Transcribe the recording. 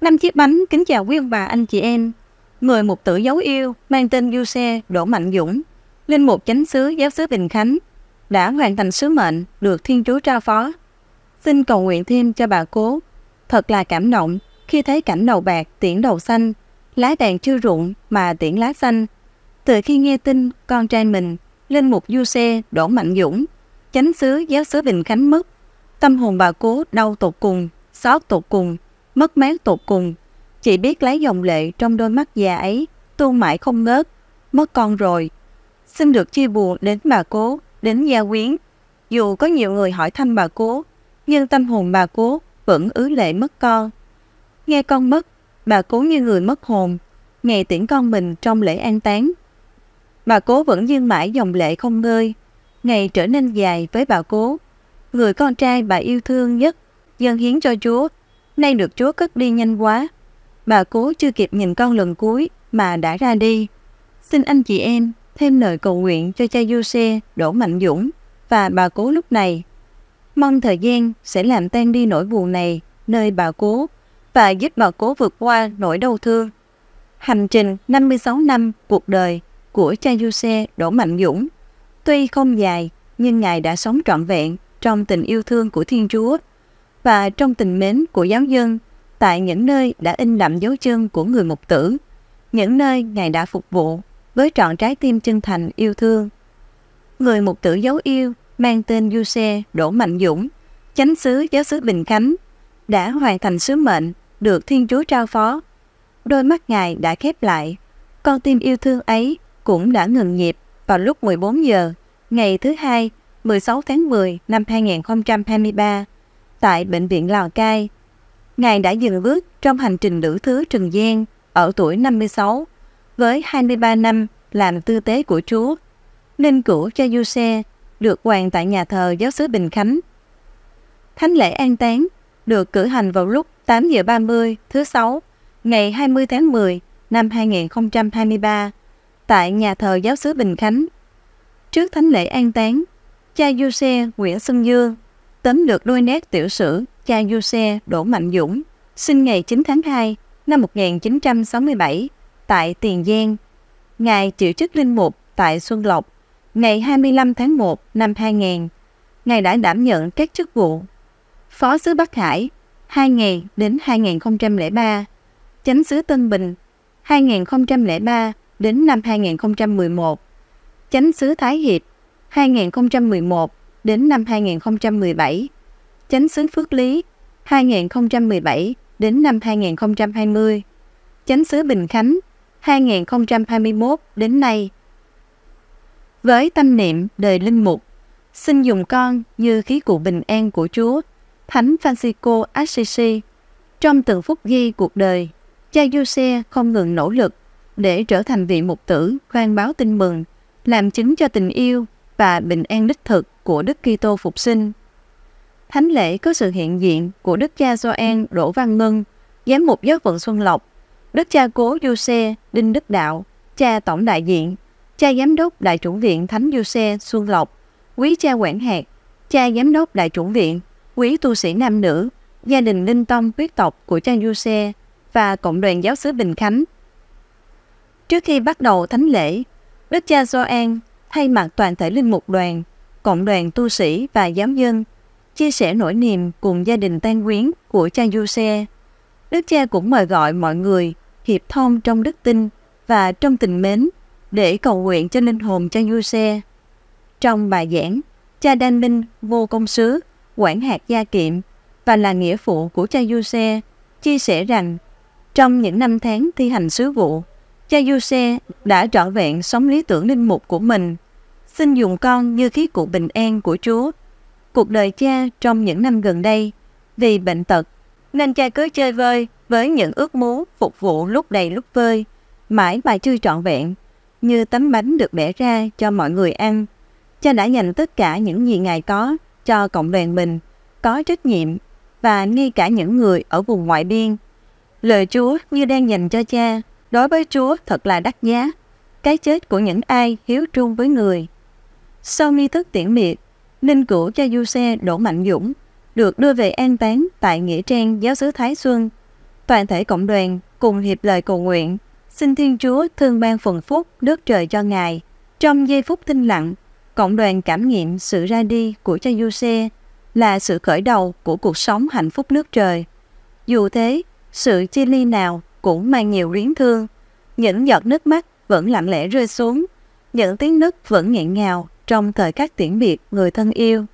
Năm chiếc bánh kính chào quý ông bà anh chị em. Người một tử dấu yêu mang tên Du Xe Đỗ Mạnh Dũng, linh mục chánh xứ giáo xứ Bình Khánh, đã hoàn thành sứ mệnh được Thiên Chúa trao phó. Xin cầu nguyện thêm cho bà cố. Thật là cảm động khi thấy cảnh đầu bạc tiễn đầu xanh, lá đèn chưa rụng mà tiễn lá xanh. Từ khi nghe tin con trai mình, linh mục Du Xe Đỗ Mạnh Dũng, chánh xứ giáo xứ Bình Khánh mất, tâm hồn bà cố đau tột cùng, xót tột cùng mất mát tột cùng. Chỉ biết lấy dòng lệ trong đôi mắt già ấy, tuôn mãi không ngớt. Mất con rồi. Xin được chia buồn đến bà cố, đến gia quyến. Dù có nhiều người hỏi thăm bà cố, nhưng tâm hồn bà cố vẫn ứ lệ mất con. Nghe con mất, bà cố như người mất hồn, ngày tiễn con mình trong lễ an táng. Bà cố vẫn dưng mãi dòng lệ không ngơi, ngày trở nên dài với bà cố. Người con trai bà yêu thương nhất, dân hiến cho Chúa nay được chúa cất đi nhanh quá. Bà cố chưa kịp nhìn con lần cuối mà đã ra đi. Xin anh chị em thêm lời cầu nguyện cho cha du xe Đỗ Mạnh Dũng và bà cố lúc này. Mong thời gian sẽ làm tan đi nỗi buồn này nơi bà cố và giúp bà cố vượt qua nỗi đau thương. Hành trình 56 năm cuộc đời của cha du xe Đỗ Mạnh Dũng tuy không dài nhưng Ngài đã sống trọn vẹn trong tình yêu thương của Thiên Chúa và trong tình mến của giáo dân tại những nơi đã in đậm dấu chân của người mục tử, những nơi Ngài đã phục vụ với trọn trái tim chân thành yêu thương. Người mục tử dấu yêu mang tên Du Xe Đỗ Mạnh Dũng, chánh xứ giáo xứ Bình Khánh, đã hoàn thành sứ mệnh được Thiên Chúa trao phó. Đôi mắt Ngài đã khép lại, con tim yêu thương ấy cũng đã ngừng nhịp vào lúc 14 giờ, ngày thứ hai, 16 tháng 10 năm 2023 tại Bệnh viện Lào Cai. Ngài đã dừng bước trong hành trình nữ thứ Trần gian ở tuổi 56, với 23 năm làm tư tế của Chúa. Nên cũ cho du xe được hoàn tại nhà thờ giáo xứ Bình Khánh. Thánh lễ an táng được cử hành vào lúc 8 giờ 30 thứ Sáu, ngày 20 tháng 10 năm 2023 tại nhà thờ giáo xứ Bình Khánh. Trước thánh lễ an táng, cha du xe Nguyễn Xuân Dương tấm được đôi nét tiểu sử cha du xe Đỗ Mạnh Dũng, sinh ngày 9 tháng 2 năm 1967 tại Tiền Giang. Ngài chịu chức linh mục tại Xuân Lộc ngày 25 tháng 1 năm 2000. Ngài đã đảm nhận các chức vụ Phó sứ Bắc Hải 2000 đến 2003, Chánh sứ Tân Bình 2003 đến năm 2011, Chánh sứ Thái Hiệp 2011 đến năm 2017, Chánh xứ Phước Lý 2017 đến năm 2020, Chánh xứ Bình Khánh 2021 đến nay. Với tâm niệm đời linh mục, xin dùng con như khí cụ bình an của Chúa, Thánh Francisco Assisi. Trong từng phút ghi cuộc đời, cha Giuse không ngừng nỗ lực để trở thành vị mục tử khoan báo tin mừng, làm chứng cho tình yêu và bình an đích thực của Đức Kitô phục sinh. Thánh lễ có sự hiện diện của Đức cha Gioan Đỗ Văn Ngân, giám mục giáo phận Xuân Lộc, Đức cha cố Du Xe Đinh Đức Đạo, cha tổng đại diện, cha giám đốc đại chủ viện Thánh Du Xe Xuân Lộc, quý cha quản hạt, cha giám đốc đại chủ viện, quý tu sĩ nam nữ, gia đình linh tông huyết tộc của cha Du Xe và cộng đoàn giáo xứ Bình Khánh. Trước khi bắt đầu thánh lễ, Đức cha Gioan thay mặt toàn thể linh mục đoàn, cộng đoàn tu sĩ và giáo dân, chia sẻ nỗi niềm cùng gia đình tan quyến của cha Du Xe. Đức cha cũng mời gọi mọi người hiệp thông trong đức tin và trong tình mến để cầu nguyện cho linh hồn cha Du Xe. Trong bài giảng, cha Đan Minh vô công sứ, quản hạt gia kiệm và là nghĩa phụ của cha Du Xe, chia sẻ rằng trong những năm tháng thi hành sứ vụ, Cha Giuse đã trọn vẹn sống lý tưởng linh mục của mình. Xin dùng con như khí cụ bình an của Chúa. Cuộc đời cha trong những năm gần đây vì bệnh tật nên cha cứ chơi vơi với những ước muốn phục vụ lúc đầy lúc vơi, mãi mà chưa trọn vẹn, như tấm bánh được bẻ ra cho mọi người ăn. Cha đã dành tất cả những gì Ngài có cho cộng đoàn mình, có trách nhiệm và ngay cả những người ở vùng ngoại biên. Lời Chúa như đang dành cho cha đối với Chúa thật là đắt giá. Cái chết của những ai hiếu trung với người. Sau nghi thức tiễn biệt, linh cữu cha du xe Đỗ Mạnh Dũng được đưa về an táng tại Nghĩa Trang Giáo sứ Thái Xuân. Toàn thể cộng đoàn cùng hiệp lời cầu nguyện, xin Thiên Chúa thương ban phần phúc nước trời cho Ngài. Trong giây phút tinh lặng, cộng đoàn cảm nghiệm sự ra đi của cha du xe là sự khởi đầu của cuộc sống hạnh phúc nước trời. Dù thế, sự chia ly nào cũng mang nhiều riến thương. Những giọt nước mắt vẫn lặng lẽ rơi xuống, những tiếng nấc vẫn nghẹn ngào trong thời khắc tiễn biệt người thân yêu.